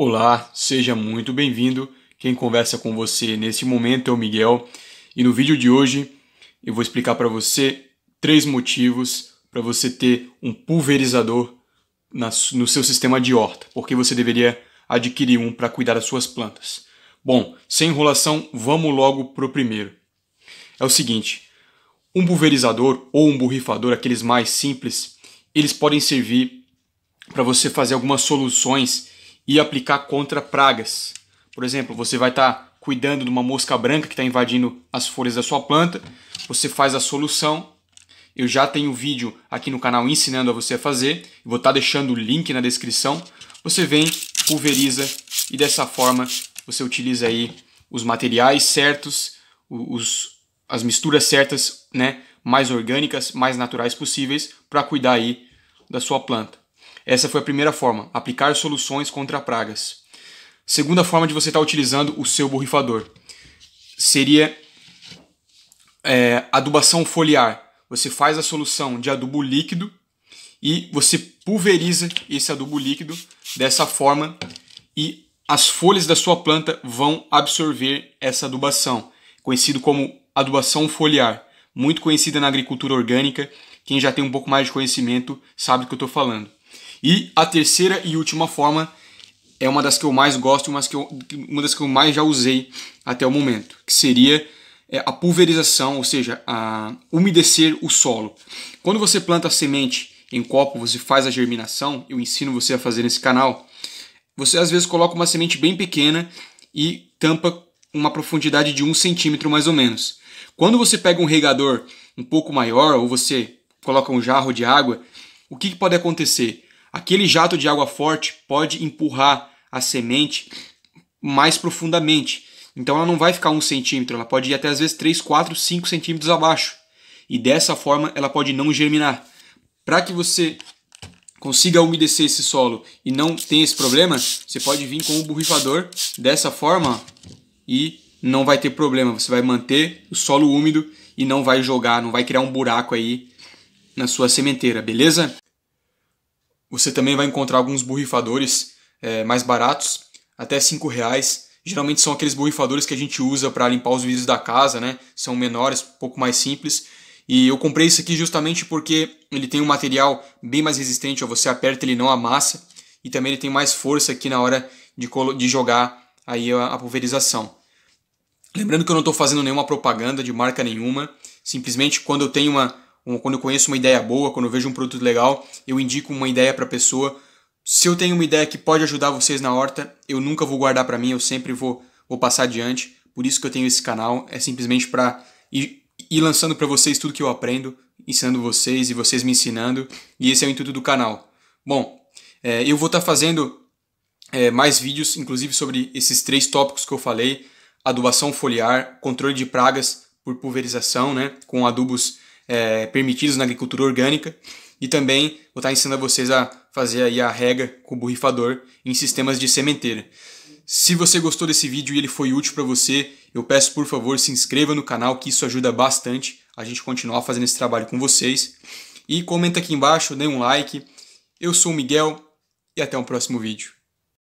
Olá, seja muito bem-vindo. Quem conversa com você neste momento é o Miguel e no vídeo de hoje eu vou explicar para você três motivos para você ter um pulverizador no seu sistema de horta, porque você deveria adquirir um para cuidar das suas plantas. Bom, sem enrolação, vamos logo pro primeiro. É o seguinte, um pulverizador ou um borrifador, aqueles mais simples, eles podem servir para você fazer algumas soluções e aplicar contra pragas. Por exemplo, você vai estar tá cuidando de uma mosca branca que está invadindo as folhas da sua planta, você faz a solução. Eu já tenho vídeo aqui no canal ensinando a você a fazer, vou estar tá deixando o link na descrição. Você vem, pulveriza e dessa forma você utiliza aí os materiais certos, os, as misturas certas, né, mais orgânicas, mais naturais possíveis para cuidar aí da sua planta. Essa foi a primeira forma, aplicar soluções contra pragas. Segunda forma de você estar tá utilizando o seu borrifador seria é, adubação foliar. Você faz a solução de adubo líquido e você pulveriza esse adubo líquido dessa forma e as folhas da sua planta vão absorver essa adubação, conhecido como adubação foliar, muito conhecida na agricultura orgânica. Quem já tem um pouco mais de conhecimento sabe do que eu estou falando. E a terceira e última forma é uma das que eu mais gosto, uma das que eu, uma das que eu mais já usei até o momento, que seria é, a pulverização, ou seja, a umedecer o solo. Quando você planta a semente em copo, você faz a germinação, eu ensino você a fazer nesse canal. Você às vezes coloca uma semente bem pequena e tampa uma profundidade de um centímetro mais ou menos. Quando você pega um regador um pouco maior ou você coloca um jarro de água, o que pode acontecer? Aquele jato de água forte pode empurrar a semente mais profundamente. Então ela não vai ficar um centímetro, ela pode ir até às vezes 3, 4, 5 centímetros abaixo. E dessa forma ela pode não germinar. Para que você consiga umedecer esse solo e não tenha esse problema, você pode vir com o borrifador dessa forma e não vai ter problema. Você vai manter o solo úmido e não vai jogar, não vai criar um buraco aí na sua sementeira, beleza? Você também vai encontrar alguns borrifadores é, mais baratos, até R$ reais. Geralmente são aqueles borrifadores que a gente usa para limpar os vidros da casa, né? São menores, um pouco mais simples. E eu comprei isso aqui justamente porque ele tem um material bem mais resistente, você aperta ele não amassa. E também ele tem mais força aqui na hora de, de jogar aí a, a pulverização. Lembrando que eu não estou fazendo nenhuma propaganda de marca nenhuma. Simplesmente quando eu tenho uma quando eu conheço uma ideia boa, quando eu vejo um produto legal, eu indico uma ideia para a pessoa. Se eu tenho uma ideia que pode ajudar vocês na horta, eu nunca vou guardar para mim, eu sempre vou, vou passar adiante. Por isso que eu tenho esse canal, é simplesmente para ir, ir, lançando para vocês tudo que eu aprendo, ensinando vocês e vocês me ensinando. E esse é o intuito do canal. Bom, é, eu vou estar tá fazendo é, mais vídeos, inclusive sobre esses três tópicos que eu falei: adubação foliar, controle de pragas por pulverização, né, com adubos é, permitidos na agricultura orgânica e também vou estar ensinando a vocês a fazer aí a rega com o borrifador em sistemas de sementeira. Se você gostou desse vídeo e ele foi útil para você, eu peço por favor se inscreva no canal que isso ajuda bastante a gente continuar fazendo esse trabalho com vocês. E comenta aqui embaixo, dê um like. Eu sou o Miguel e até o um próximo vídeo.